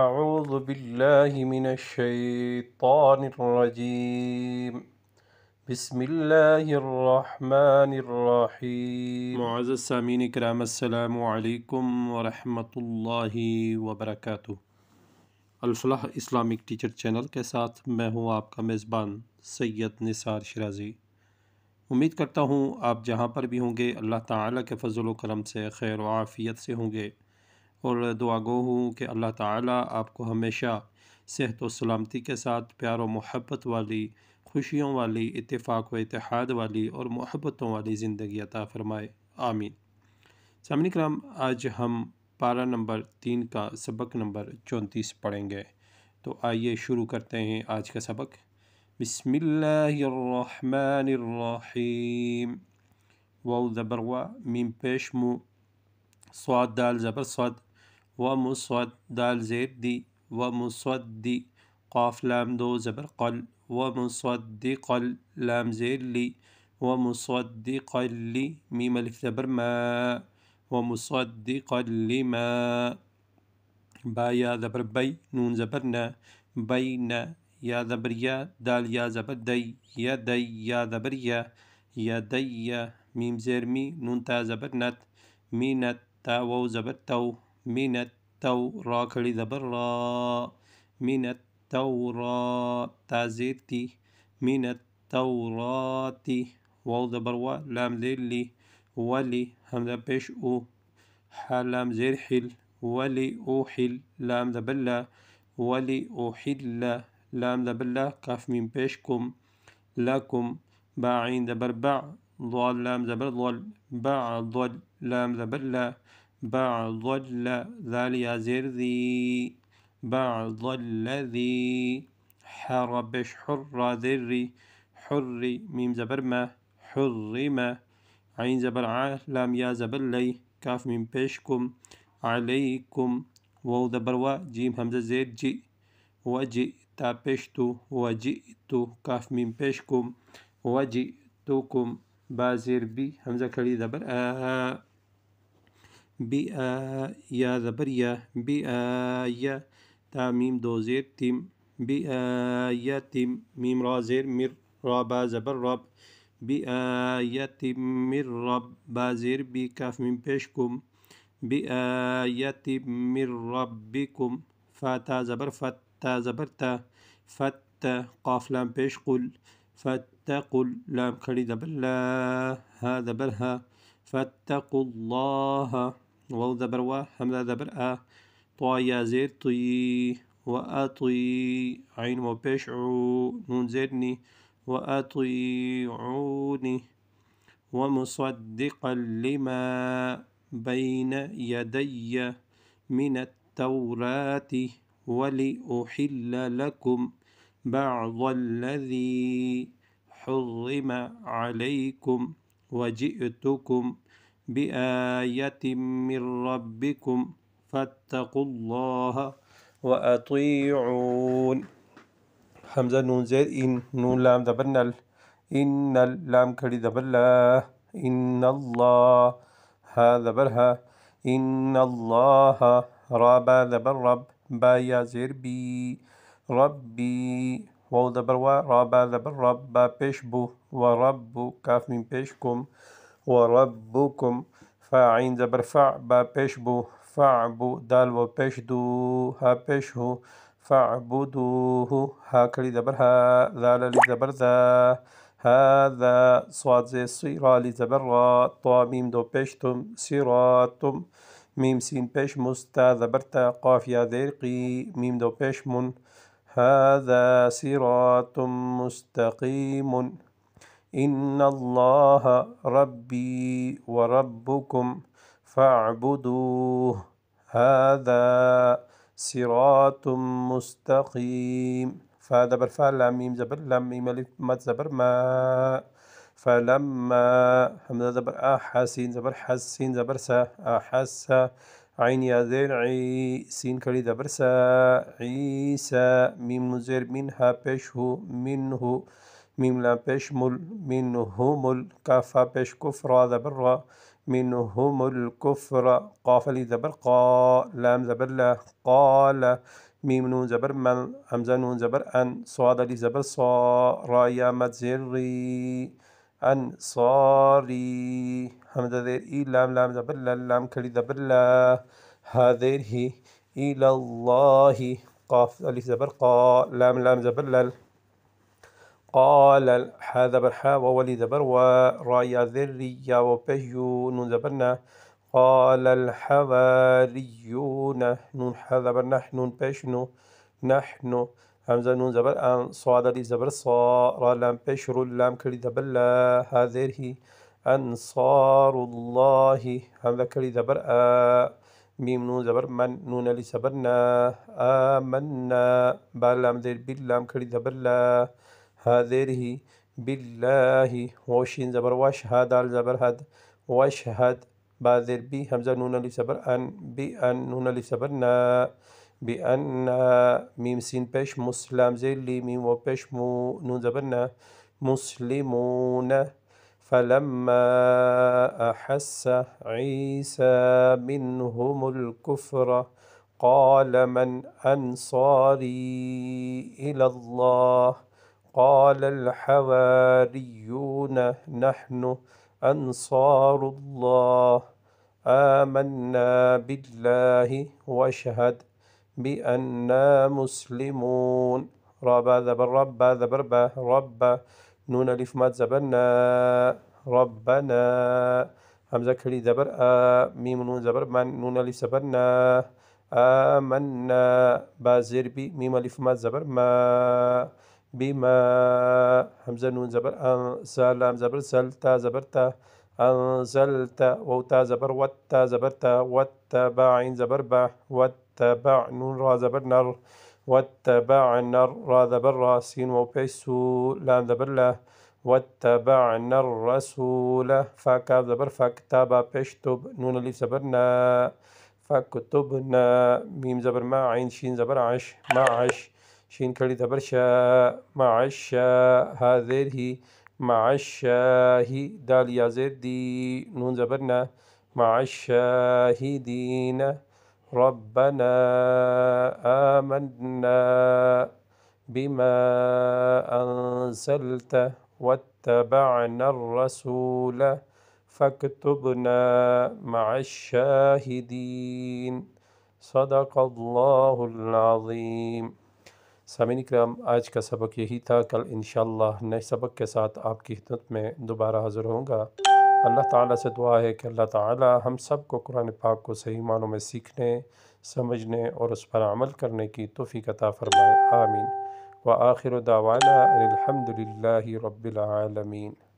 أعوذ بالله من الشيطان الرجيم بسم الرحمن السامين كرام السلام علیکم ورحمۃ اللہ وبرکاتہ الفلاح اسلامک ٹیچر چینل کے ساتھ میں ہوں آپ کا میزبان سید نثار شرازی امید کرتا ہوں آپ جہاں پر بھی ہوں گے اللہ تعالیٰ کے فضل و کرم سے خیر و عافیت سے ہوں گے اور دعا گو ہوں کہ اللہ تعالیٰ آپ کو ہمیشہ صحت و سلامتی کے ساتھ پیار و محبت والی خوشیوں والی اتفاق و اتحاد والی اور محبتوں والی زندگی عطا فرمائے آمین سامنے کرام آج ہم پارہ نمبر تین کا سبق نمبر چونتیس پڑھیں گے تو آئیے شروع کرتے ہیں آج کا سبق بسم اللہ الرحمن الرحیم و زبر واہ میم پیش مو سواد دال زبر سواد ومصود دال زيد دي ومصدي قاف لام دو زبر قل قل لام زيد لي قل لي ميم الف زبر ما لي ما با يا زبر بي نون زبرنا بين يا زبر يا دال يا زبر دي دي يا زبر يا يدي ميم زير مي نون تا زبر نت مينت تا وو زبر تو من التوراة كلي دبرا من التوراة تازيتي من التوراة واو زبر و لام زیر ولي هم همزه او حلام زير حل ولی اوحل لام دبلا ولي ولی اوحل لام دبلا كاف من میم لكم باعين دبر بع ضال لام ضال بع ضال لام دبلا بعض ذال زير ذي بعض الذي حربش حر ذري حري ميم زبرمة حرمة عين زبر عالم يا زبر لي كاف ميم بيشكم عليكم وو زبر جيم همزة زير جي تا بيشتو وجئتو كاف ميم بيشكم وجئتوكم بازير بي همزة كلي زبر آه بي بآ يا زبرية بآية تا ميم دو زير تيم بآية ميم را زير مر را با زبر رب تيم مير رب با زير بي كاف من بيشكم تيم مير ربكم فتا زبر فتا زبرتا فتا قاف لام بيش قل فاتقوا لام خريدة بلا هذا برها فاتقوا الله واو زبر وا همزة زبر أ طوى يا زير طي وأطي عين وبيش عو نون زرني وأطيعوني ومصدقا لما بين يدي من التوراة ولأحل لكم بعض الذي حرم عليكم وجئتكم بآية من ربكم فاتقوا الله وأطيعون حمزة نون زير إن نون لام دبرنا إن اللام كري دبرلا إن الله ها دبرها إن الله رابا دبر رب با يا زير بي ربي واو دبر رابا دبر رب با بيشبو ورب كاف من بيشكم وربكم فعين زبر فع با پیش بو فعبو دال و پیش دو ها پیش هو فاعبدوه هاكري دبر ها ذا للي دبر هذا صاد زي صيرا را طا ميم دو بيشتم سيراتم ميم سين بيش مستا ذبرتا قاف يا ذيرقي ميم دو بيش من هذا صراط مستقيم إن الله ربي وربكم فاعبدوه هذا صراط مستقيم فهذا بالفعل ميم زبر لم ميم ما زبر ما فلما حمزة زبر أحسين زبر حسين زبر سا أحس عين يا زين عي سين كلي زبر سا عيسى ميم مزير منها بشه منه ميم لام بيش مل مين هم الكافة بيش كفر ذبر مين هم الكفر قاف لي ذبر قا لام ذبر لا قال ميم نون زبر من همزة نون زبر أن صاد لي زبر صا رايا متزري أن صاري همزة ذير إي لام لام زبر لا لام كلي زبر لا هذه إلى الله قاف ألف زبر قا لام لام زبر لل قال هذا برحا وولي دبر ورايا ذريا نون دبرنا قال الحواريون نون حذبر نحن بشنو نحن همزة نون زبر أن صاد لي زبر صار لام بشر لام كلي دبر لا هذه أنصار الله همزة كلي دبر آ ميم نون زبر من نون لي سبرنا آمنا بلام ذير بلام كري دبر لا هذره بالله وشين زبر وش هذا الزبر هد وش باذر بي همزة نون اللي زبر أن بأن نون اللي زبر نا بأن ميم سين بيش مسلم زي اللي ميم وبيش مو نون زبرنا مسلمون فلما أحس عيسى منهم الكفر قال من أنصاري إلى الله قال الحواريون نحن أنصار الله آمنا بالله واشهد بأننا مسلمون ربا ذب ربا ذب ربا ربا نون ألف مات زبرنا ربنا همزة كلي زبر آ ميم نون زبر من نون ألف زبنا آمنا بازر بي ميم ألف مات زبر ما بما همزة نون زبر أن زبر سلتا زبرتا أنزلت ووتا زبر وتا زبرتا واتبع عين زبر با واتبع نون را زبر نر واتبع النر را زبر را سين وبيسو لام زبر لا واتبعنا الرسول فكاب زبر فكتابا بشتب نون اللي زبرنا فكتبنا ميم زبر ما عين شين زبر عش ما عش شين كلي تبرشا مع هذير هي مع هي دال يا دي نون زبرنا مع الشاهدين ربنا آمنا بما أنزلت واتبعنا الرسول فاكتبنا مع الشاهدين صدق الله العظيم سامین اکرام آج کا سبق یہی تھا کل انشاءاللہ نئے سبق کے ساتھ آپ کی خدمت میں دوبارہ حاضر ہوں گا اللہ تعالیٰ سے دعا ہے کہ اللہ تعالیٰ ہم سب کو قرآن پاک کو صحیح معنوں میں سیکھنے سمجھنے اور اس پر عمل کرنے کی توفیق عطا فرمائے آمین وآخر دعوانا الحمد للہ رب العالمین